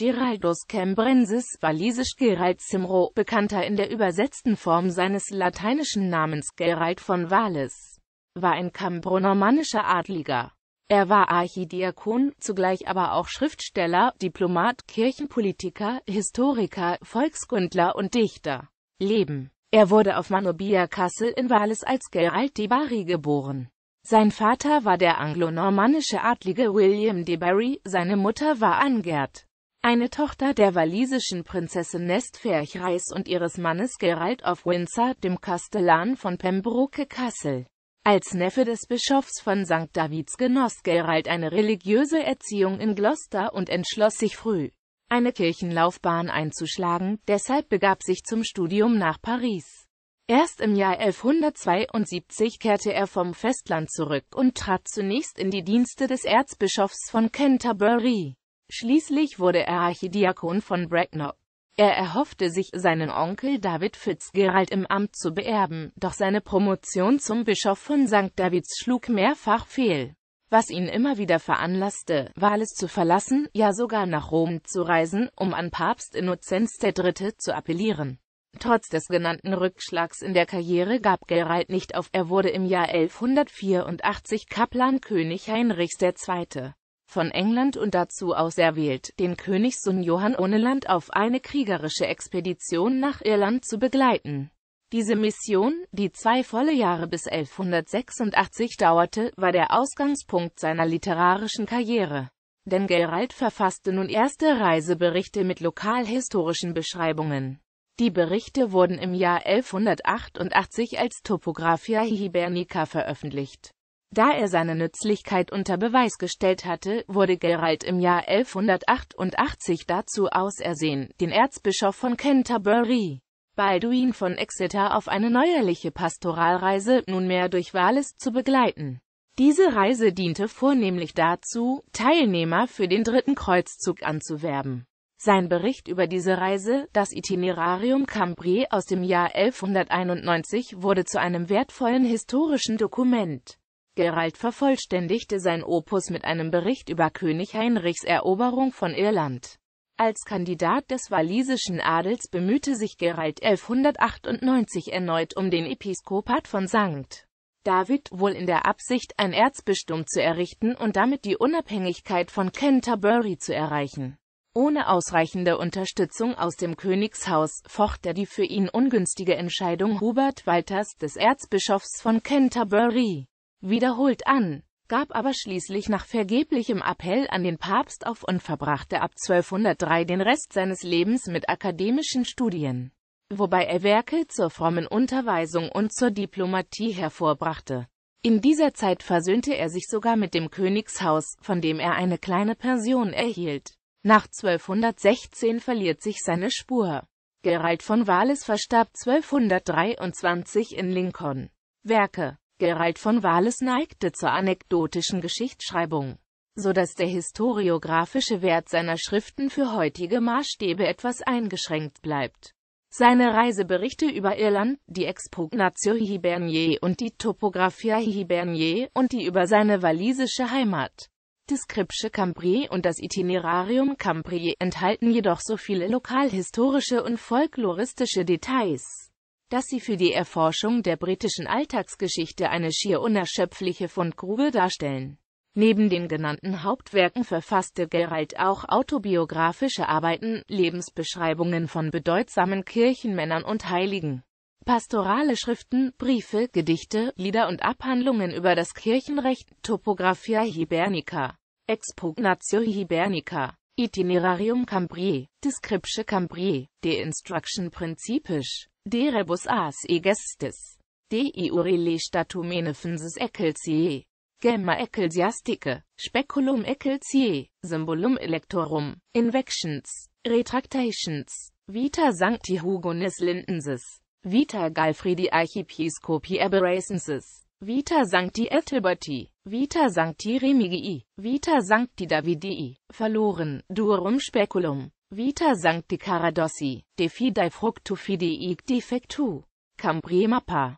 Geraldus Cambrensis, walisisch Gerald Cimro, bekannter in der übersetzten Form seines lateinischen Namens Gerald von Wales, war ein kambronormannischer Adliger. Er war Archidiakon, zugleich aber auch Schriftsteller, Diplomat, Kirchenpolitiker, Historiker, Volkskundler und Dichter. Leben er wurde auf Manobia Kassel in Wales als Gerald de Barry geboren. Sein Vater war der anglonormannische Adlige William de Barry, seine Mutter war Angert eine Tochter der walisischen Prinzessin Nestferch Reis und ihres Mannes Gerald of Windsor, dem Kastellan von Pembroke Castle. Als Neffe des Bischofs von St. Davids genoss Gerald eine religiöse Erziehung in Gloucester und entschloss sich früh, eine Kirchenlaufbahn einzuschlagen, deshalb begab sich zum Studium nach Paris. Erst im Jahr 1172 kehrte er vom Festland zurück und trat zunächst in die Dienste des Erzbischofs von Canterbury. Schließlich wurde er Archidiakon von Bracknell. Er erhoffte sich, seinen Onkel David Fitzgerald im Amt zu beerben, doch seine Promotion zum Bischof von St. Davids schlug mehrfach fehl. Was ihn immer wieder veranlasste, Wales zu verlassen, ja sogar nach Rom zu reisen, um an Papst Innozenz III. zu appellieren. Trotz des genannten Rückschlags in der Karriere gab Gerald nicht auf, er wurde im Jahr 1184 Kaplan König Heinrichs II von England und dazu auserwählt, den Königssohn Johann Ohneland auf eine kriegerische Expedition nach Irland zu begleiten. Diese Mission, die zwei volle Jahre bis 1186 dauerte, war der Ausgangspunkt seiner literarischen Karriere. Denn Gerald verfasste nun erste Reiseberichte mit lokalhistorischen Beschreibungen. Die Berichte wurden im Jahr 1188 als Topographia Hibernica veröffentlicht. Da er seine Nützlichkeit unter Beweis gestellt hatte, wurde Gerald im Jahr 1188 dazu ausersehen, den Erzbischof von Canterbury, Balduin von Exeter auf eine neuerliche Pastoralreise, nunmehr durch Wales, zu begleiten. Diese Reise diente vornehmlich dazu, Teilnehmer für den dritten Kreuzzug anzuwerben. Sein Bericht über diese Reise, das Itinerarium Cambrai aus dem Jahr 1191, wurde zu einem wertvollen historischen Dokument. Gerald vervollständigte sein Opus mit einem Bericht über König Heinrichs Eroberung von Irland. Als Kandidat des walisischen Adels bemühte sich Gerald 1198 erneut um den Episkopat von St. David, wohl in der Absicht, ein Erzbistum zu errichten und damit die Unabhängigkeit von Canterbury zu erreichen. Ohne ausreichende Unterstützung aus dem Königshaus focht er die für ihn ungünstige Entscheidung Hubert Walters des Erzbischofs von Canterbury wiederholt an, gab aber schließlich nach vergeblichem Appell an den Papst auf und verbrachte ab 1203 den Rest seines Lebens mit akademischen Studien, wobei er Werke zur frommen Unterweisung und zur Diplomatie hervorbrachte. In dieser Zeit versöhnte er sich sogar mit dem Königshaus, von dem er eine kleine Pension erhielt. Nach 1216 verliert sich seine Spur. Gerald von Wales verstarb 1223 in Lincoln. Werke Gerald von Wales neigte zur anekdotischen Geschichtsschreibung, so dass der historiografische Wert seiner Schriften für heutige Maßstäbe etwas eingeschränkt bleibt. Seine Reiseberichte über Irland, die Expugnatio Hiberniae und die Topographia Hiberniae und die über seine walisische Heimat, Description Cambrai und das Itinerarium Cambrai enthalten jedoch so viele lokalhistorische und folkloristische Details dass sie für die Erforschung der britischen Alltagsgeschichte eine schier unerschöpfliche Fundgrube darstellen. Neben den genannten Hauptwerken verfasste Gerald auch autobiografische Arbeiten, Lebensbeschreibungen von bedeutsamen Kirchenmännern und Heiligen, pastorale Schriften, Briefe, Gedichte, Lieder und Abhandlungen über das Kirchenrecht, Topographia Hibernica, Expugnatio Hibernica, Itinerarium Cambriae, Descriptio Cambriae, De Instruction Principisch, de rebus as egestis, de iurele statumenefensis ecclesiae, gemma ecclesiastice, speculum ecclesiae, symbolum electorum, invections, retractations, vita sancti Hugonis lindensis, vita Galfridi archipiscopi aberracensis, vita sancti Ethelberti, vita sancti Remigii, vita sancti Davidii, verloren, durum speculum. Vita Sancti Caradossi, Defi dai Fructu Fidei Difectu, Cambremapa.